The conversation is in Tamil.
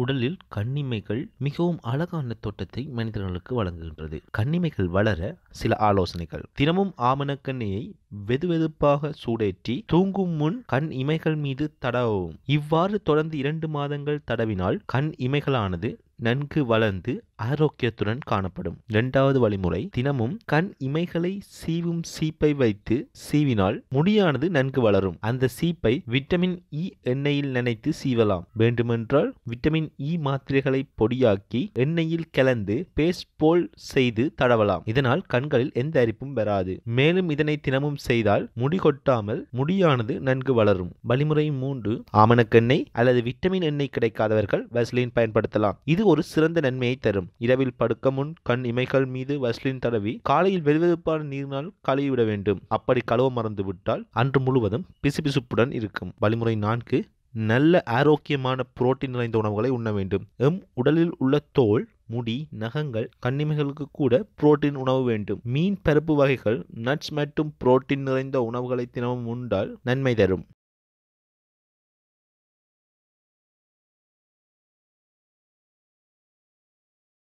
உடலில் கண்ணிமைகள் மிகவும் அழகான தோட்டத்தை மனிதர்களுக்கு வழங்குகின்றது கண்ணிமைகள் வளர சில ஆலோசனைகள் தினமும் ஆமணக்கண்ணியை வெதுவெதுப்பாக சூடேற்றி தூங்கும் முன் கண் இமைகள் மீது தடவும் இவ்வாறு தொடர்ந்து இரண்டு மாதங்கள் தடவினால் கண் இமைகளானது நன்கு வளர்ந்து ஆரோக்கியத்துடன் காணப்படும் இரண்டாவது வழிமுறை தினமும் கண் இமைகளை சீவும் சீப்பை வைத்து சீவினால் முடியானது நன்கு வளரும் அந்த சீப்பை விட்டமின் இ எண்ணெயில் நினைத்து சீவலாம் வேண்டுமென்றால் விட்டமின் இ மாத்திரைகளை பொடியாக்கி எண்ணெயில் கலந்து பேஸ்ட் போல் செய்து தடவலாம் இதனால் கண்களில் எந்த அரிப்பும் வராது மேலும் இதனை தினமும் செய்தால் முடி கொட்டாமல் முடியானது நன்கு வளரும் வழிமுறை மூன்று ஆமணக்கெண்ணெய் அல்லது விட்டமின் எண்ணெய் கிடைக்காதவர்கள் வெஸ்லின் பயன்படுத்தலாம் இது ஒரு சிறந்த நன்மையை தரும் இரவில் படுக்க முன் கண் இமைகள் மீது வஸ்லின் தடவி காலையில் வெதுவெதுப்பான நீரினால் கழுவிவிட வேண்டும் அப்படி கழுவ மறந்து விட்டால் அன்று முழுவதும் பிசுபிசுப்புடன் இருக்கும் வழிமுறை நான்கு நல்ல ஆரோக்கியமான புரோட்டீன் நிறைந்த உணவுகளை உண்ண வேண்டும் எம் உடலில் உள்ள தோல் முடி நகங்கள் கண்ணிமைகளுக்கு கூட புரோட்டீன் உணவு வேண்டும் மீன் பருப்பு வகைகள் நட்ஸ் மற்றும் புரோட்டீன் நிறைந்த உணவுகளை தினமும் உண்டால் நன்மை தரும்